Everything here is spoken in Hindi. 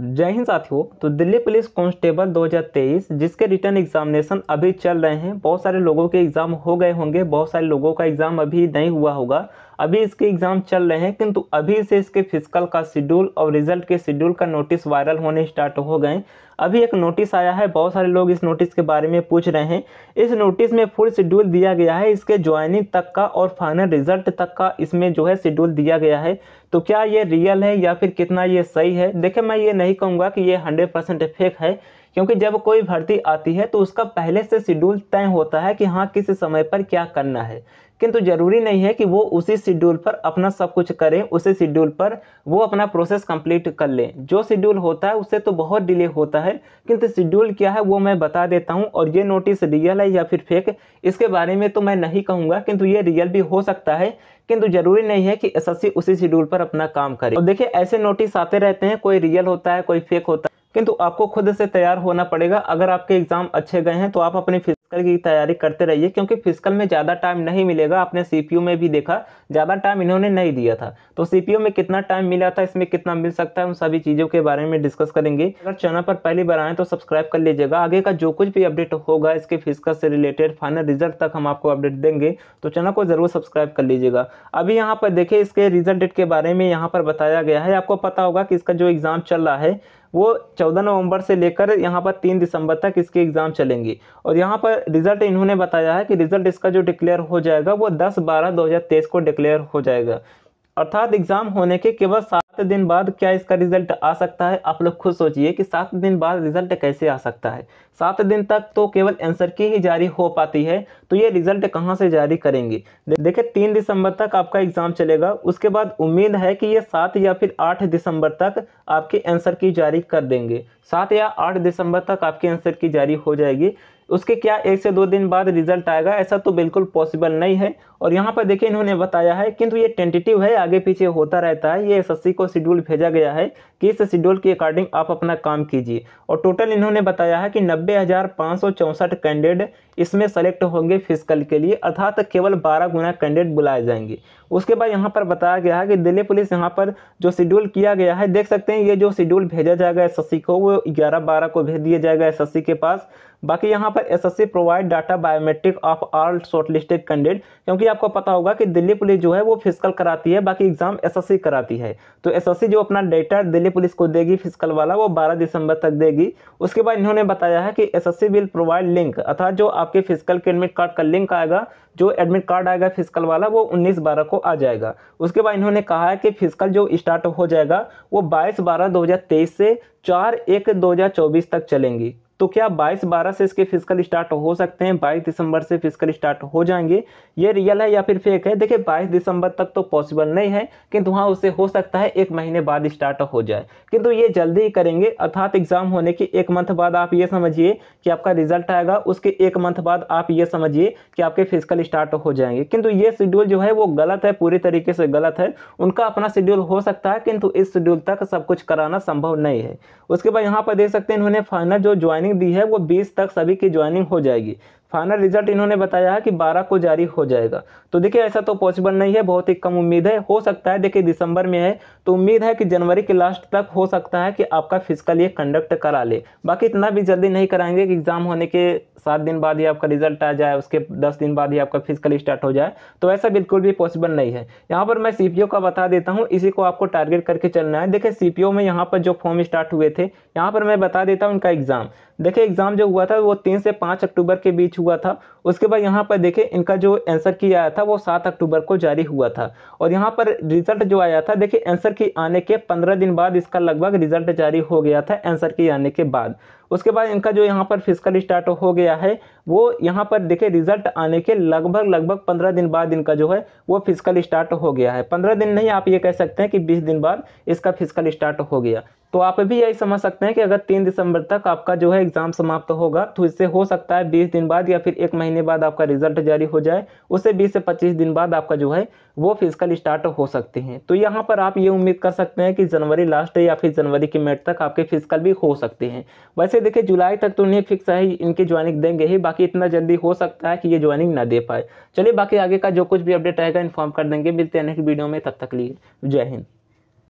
जय हिंद साथियों तो दिल्ली पुलिस कांस्टेबल 2023 जिसके रिटर्न एग्जामिनेशन अभी चल रहे हैं बहुत सारे लोगों के एग्ज़ाम हो गए होंगे बहुत सारे लोगों का एग्ज़ाम अभी नहीं हुआ होगा अभी इसके एग्ज़ाम चल रहे हैं किंतु अभी से इसके फिजिकल का शेड्यूल और रिजल्ट के शेड्यूल का नोटिस वायरल होने स्टार्ट हो गए अभी एक नोटिस आया है बहुत सारे लोग इस नोटिस के बारे में पूछ रहे हैं इस नोटिस में फुल शेड्यूल दिया गया है इसके ज्वाइनिंग तक का और फाइनल रिजल्ट तक का इसमें जो है शेड्यूल दिया गया है तो क्या ये रियल है या फिर कितना ये सही है देखिए मैं ये नहीं कहूँगा कि ये हंड्रेड परसेंट फेक है क्योंकि जब कोई भर्ती आती है तो उसका पहले से शेड्यूल तय होता है कि हाँ किस समय पर क्या करना है किंतु ज़रूरी नहीं है कि वो उसी शेड्यूल पर अपना सब कुछ करें उसी शेड्यूल पर वो अपना प्रोसेस कंप्लीट कर लें जो शेड्यूल होता है उससे तो बहुत डिले होता है किंतु शेड्यूल क्या है वो मैं बता देता हूँ और ये नोटिस रियल है या फिर फेक इसके बारे में तो मैं नहीं कहूँगा किंतु ये रियल भी हो सकता है किंतु जरूरी नहीं है कि एस उसी शेड्यूल पर अपना काम करे और देखिए ऐसे नोटिस आते रहते हैं कोई रियल होता है कोई फेक होता है किंतु आपको खुद से तैयार होना पड़ेगा अगर आपके एग्ज़ाम अच्छे गए हैं तो आप अपनी कर की तैयारी करते रहिए क्योंकि फिजिकल में ज़्यादा टाइम नहीं मिलेगा आपने सी में भी देखा ज़्यादा टाइम इन्होंने नहीं दिया था तो सी में कितना टाइम मिला था इसमें कितना मिल सकता है उन सभी चीज़ों के बारे में डिस्कस करेंगे अगर चैनल पर पहली बार आएँ तो सब्सक्राइब कर लीजिएगा आगे का जो कुछ भी अपडेट होगा इसके फिजिकल से रिलेटेड फाइनल रिजल्ट तक हम आपको अपडेट देंगे तो चैनल को ज़रूर सब्सक्राइब कर लीजिएगा अभी यहाँ पर देखिए इसके रिजल्ट डेट के बारे में यहाँ पर बताया गया है आपको पता होगा कि इसका जो एग्ज़ाम चल रहा है वो 14 नवंबर से लेकर यहाँ पर 3 दिसंबर तक इसके एग्ज़ाम चलेंगी और यहाँ पर रिजल्ट इन्होंने बताया है कि रिजल्ट इसका जो डिक्लेयर हो जाएगा वो दस बारह दो हज़ार तेईस को डिक्लेयर हो जाएगा अर्थात एग्जाम होने के केवल सात दिन बाद क्या इसका रिजल्ट आ सकता है आप लोग खुद सोचिए कि सात दिन बाद रिजल्ट कैसे आ सकता है सात दिन तक तो केवल आंसर की ही जारी हो पाती है तो ये रिजल्ट कहाँ से जारी करेंगे देखिए तीन दिसंबर तक आपका एग्जाम चलेगा उसके बाद उम्मीद है कि ये सात या फिर आठ दिसंबर तक आपके आंसर की जारी कर देंगे सात या आठ दिसंबर तक आपके आंसर की जारी हो जाएगी उसके क्या एक से दो दिन बाद रिजल्ट आएगा ऐसा तो बिल्कुल पॉसिबल नहीं है और यहाँ पर देखिए इन्होंने बताया है किंतु ये टेंटेटिव है आगे पीछे होता रहता है ये एसएससी को शेड्यूल भेजा गया है कि इस शेड्यूल के अकॉर्डिंग आप अपना काम कीजिए और टोटल इन्होंने बताया है कि नब्बे कैंडिडेट इसमें सेलेक्ट होंगे फिजिकल के लिए अर्थात केवल बारह गुना कैंडिडेट बुलाए जाएंगे उसके बाद यहाँ पर बताया गया है कि दिल्ली पुलिस यहाँ पर जो शेड्यूल किया गया है देख सकते हैं ये जो शेड्यूल भेजा जाएगा एस को वो ग्यारह बारह को भेज दिया जाएगा एस के पास बाकी यहाँ पर पर SSC provide data biometric of all shortlisted candidate क्योंकि आपको पता होगा कि दिल्ली पुलिस जो है वो फिजिकल कराती है बाकी एग्जाम एसएससी कराती है तो एसएससी जो अपना डेटा दिल्ली पुलिस को देगी फिजिकल वाला वो बारह दिसंबर तक देगी उसके बाद इन्होंने बताया है कि एस विल प्रोवाइड लिंक अर्थात जो आपके फिजिकल के एडमिट कार्ड का लिंक आएगा जो एडमिट कार्ड आएगा फिजिकल वाला वो उन्नीस बारह को आ जाएगा उसके बाद इन्होंने कहा है कि फिजिकल जो स्टार्ट हो जाएगा वो बाईस बारह दो से चार एक दो तक चलेंगी तो क्या 22 बारह से इसके फिजिकल स्टार्ट हो सकते हैं 22 दिसंबर से फिजिकल स्टार्ट हो जाएंगे ये रियल है या फिर फेक है देखिए 22 दिसंबर तक तो पॉसिबल नहीं है किंतु वहाँ उसे हो सकता है एक महीने बाद स्टार्ट हो जाए किंतु ये जल्दी ही करेंगे अर्थात एग्जाम होने के एक मंथ बाद आप ये समझिए कि आपका रिजल्ट आएगा उसके एक मंथ बाद आप ये समझिए कि आपके फिजिकल स्टार्ट हो जाएंगे किंतु ये शेड्यूल जो है वो गलत है पूरी तरीके से गलत है उनका अपना शेड्यूल हो सकता है किंतु इस शेड्यूल तक सब कुछ कराना संभव नहीं है उसके बाद यहाँ पर देख सकते हैं इन्होंने फाइनल जो ज्वाइनिंग ज्वाइनिंग दी है वो बीस तक सभी की ज्वाइनिंग हो जाएगी फाइनल रिजल्ट इन्होंने बताया है कि 12 को जारी हो जाएगा तो देखिए ऐसा तो पॉसिबल नहीं है बहुत ही कम उम्मीद है हो सकता है देखिए दिसंबर में है तो उम्मीद है कि जनवरी के लास्ट तक हो सकता है कि आपका फिजिकल ये कंडक्ट करा ले बाकी इतना भी जल्दी नहीं कराएंगे कि एग्ज़ाम होने के सात दिन बाद ही आपका रिजल्ट आ जाए उसके दस दिन बाद ही आपका फिजिकल स्टार्ट हो जाए तो ऐसा बिल्कुल भी पॉसिबल नहीं है यहाँ पर मैं सी का बता देता हूँ इसी को आपको टारगेट करके चलना है देखिए सी में यहाँ पर जो फॉर्म स्टार्ट हुए थे यहाँ पर मैं बता देता हूँ उनका एग्ज़ाम देखिए एग्ज़ाम जो हुआ था वो तीन से पाँच अक्टूबर के बीच हुआ था उसके बाद यहाँ पर देखें इनका जो आंसर की आया था वो सात अक्टूबर को जारी हुआ था और यहाँ पर रिजल्ट जो आया था देखिए आंसर की आने के पंद्रह दिन बाद इसका लगभग रिजल्ट जारी हो गया था आंसर की आने के बाद उसके बाद इनका जो यहाँ पर फिजिकल स्टार्ट हो गया है वो यहाँ पर देखिए रिजल्ट आने के लगभग लगभग पंद्रह दिन बाद इनका जो है वो फिजिकल स्टार्ट हो गया है पंद्रह दिन नहीं आप ये कह सकते हैं कि बीस दिन बाद इसका फिजिकल स्टार्ट हो गया तो आप भी यही समझ सकते हैं कि अगर तीन दिसंबर तक आपका जो है एग्ज़ाम समाप्त होगा तो इससे हो सकता है बीस दिन बाद या फिर एक महीने बाद आपका रिजल्ट जारी हो जाए उससे बीस से पच्चीस दिन बाद आपका जो है वो फिजिकल स्टार्ट हो सकते हैं तो यहाँ पर आप ये उम्मीद कर सकते हैं कि जनवरी लास्ट या फिर जनवरी के मेट तक आपके फिजिकल भी हो सकते हैं वैसे देखिए जुलाई तक तो नहीं फिक्स है इनके ज्वाइनिंग देंगे ही बाकी इतना जल्दी हो सकता है कि ये ज्वाइनिंग ना दे पाए चलिए बाकी आगे का जो कुछ भी अपडेट आएगा इन्फॉर्म कर देंगे मिलते हैं नेक्स्ट वीडियो में तब तक लिए जय हिंद